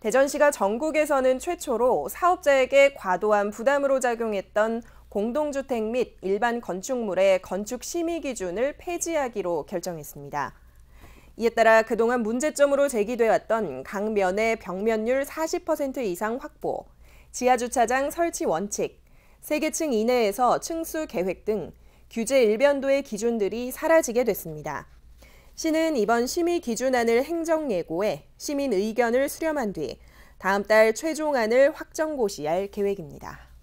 대전시가 전국에서는 최초로 사업자에게 과도한 부담으로 작용했던 공동주택 및 일반 건축물의 건축 심의 기준을 폐지하기로 결정했습니다. 이에 따라 그동안 문제점으로 제기돼 왔던 강면의 벽면율 40% 이상 확보, 지하주차장 설치 원칙, 세계층 이내에서 층수 계획 등 규제 일변도의 기준들이 사라지게 됐습니다. 시는 이번 심의 기준안을 행정예고에 시민 의견을 수렴한 뒤 다음 달 최종안을 확정고시할 계획입니다.